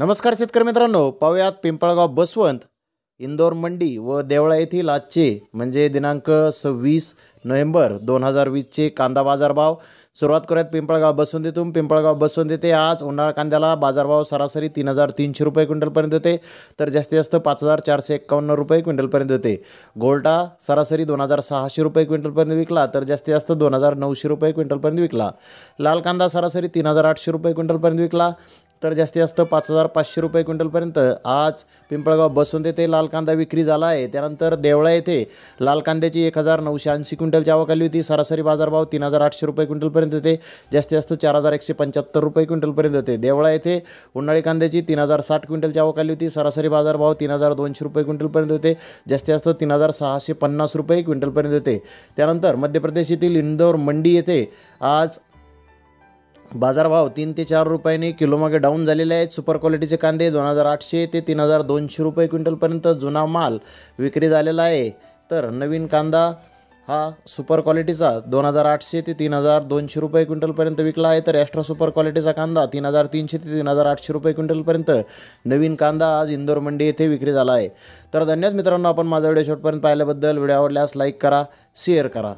नमस्कार शेतकरी मित्रांनो पाहुयात पिंपळगाव बसवंत इंदोर मंडी व देवळा येथील आजचे म्हणजे दिनांक सव्वीस नोव्हेंबर दोन हजार वीसचे कांदा बाजारभाव सुरुवात करूयात पिंपळगाव बसवंतीतून पिंपळगाव बसवंत येथे आज उन्हाळा कांद्याला बाजारभाव सरासरी तीन हजार तीनशे रुपये क्विंटलपर्यंत होते तर जास्तीत जास्त पाच हजार चारशे एक्कावन्न रुपये क्विंटलपर्यंत होते गोल्टा सरासरी दोन हजार सहाशे रुपये क्विंटलपर्यंत विकला तर जास्तीत जास्त दोन हजार नऊशे रुपये क्विंटलपर्यंत विकला लाल कांदा सरासरी तीन हजार आठशे रुपये क्विंटलपर्यंत विकला तर जास्तीत जास्त पाच हजार पाचशे रुपये क्विंटलपर्यंत आज पिंपळगाव बसून येथे लाल कांदा विक्री झाला आहे त्यानंतर देवळा येथे लाल कांद्याची एक हजार नऊशे ऐंशी क्विंटलची आवक आली होती सरासरी बाजारभाव तीन हजार आठशे रुपये क्विंटलपर्यंत होते जास्तीत जास्त चार हजार एकशे पंच्याहत्तर रुपये क्विंटलपर्यंत होते देवळा येथे उन्हाळी कांद्याची तीन हजार साठ क्विंटलची आवक आली होती सरासरी बाजारभाव तीन हजार दोनशे रुपये क्विंटलपर्यंत होते जास्तीत जास्त तीन हजार सहाशे पन्नास रुपये क्विंटलपर्यंत होते त्यानंतर मध्य प्रदेश येथील इंदोर मंडी येथे आज बाजारभाव तीन ते चार रुपयाने किलोमागे डाऊन झालेले आहेत सुपर क्वालिटीचे कांदे दोन हजार आठशे ते तीन हजार दोनशे रुपये क्विंटलपर्यंत जुना माल विक्री झालेला आहे तर नवीन कांदा हा सुपर क्वालिटीचा दोन हजार आठशे ते तीन हजार दोनशे रुपये क्विंटलपर्यंत विकला आहे तर एक्स्ट्रा सुपर क्वालिटीचा कांदा तीन हजार तीनशे ते तीन हजार आठशे रुपये क्विंटलपर्यंत नवीन कांदा आज इंदोर मंडी येथे विक्री झाला आहे तर धन्यवाद मित्रांनो आपण माझा व्हिडिओ शॉटपर्यंत पाहिल्याबद्दल व्हिडिओ आवडल्यास लाईक करा शेअर करा